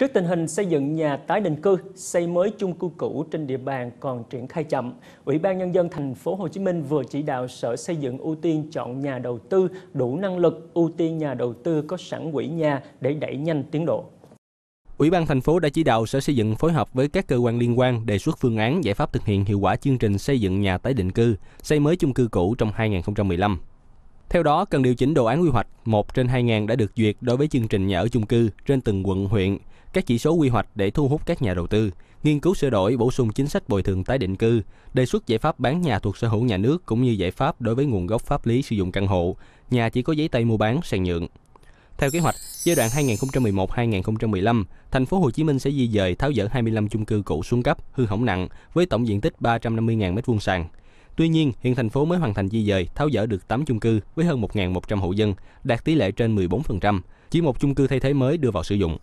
Trước tình hình xây dựng nhà tái định cư, xây mới chung cư cũ trên địa bàn còn triển khai chậm, Ủy ban nhân dân thành phố Hồ Chí Minh vừa chỉ đạo Sở Xây dựng ưu tiên chọn nhà đầu tư đủ năng lực, ưu tiên nhà đầu tư có sẵn quỹ nhà để đẩy nhanh tiến độ. Ủy ban thành phố đã chỉ đạo Sở Xây dựng phối hợp với các cơ quan liên quan đề xuất phương án giải pháp thực hiện hiệu quả chương trình xây dựng nhà tái định cư, xây mới chung cư cũ trong 2015. Theo đó, cần điều chỉnh đồ án quy hoạch 1 trên 2 ngàn đã được duyệt đối với chương trình nhà ở chung cư trên từng quận, huyện các chỉ số quy hoạch để thu hút các nhà đầu tư, nghiên cứu sửa đổi bổ sung chính sách bồi thường tái định cư, đề xuất giải pháp bán nhà thuộc sở hữu nhà nước cũng như giải pháp đối với nguồn gốc pháp lý sử dụng căn hộ, nhà chỉ có giấy tay mua bán sang nhượng. Theo kế hoạch, giai đoạn 2011-2015, thành phố Hồ Chí Minh sẽ di dời tháo dỡ 25 chung cư cũ xuống cấp, hư hỏng nặng với tổng diện tích 350.000 m2 sàn. Tuy nhiên, hiện thành phố mới hoàn thành di dời, tháo dỡ được 8 chung cư với hơn 1.100 hộ dân, đạt tỷ lệ trên 14%, chỉ một chung cư thay thế mới đưa vào sử dụng.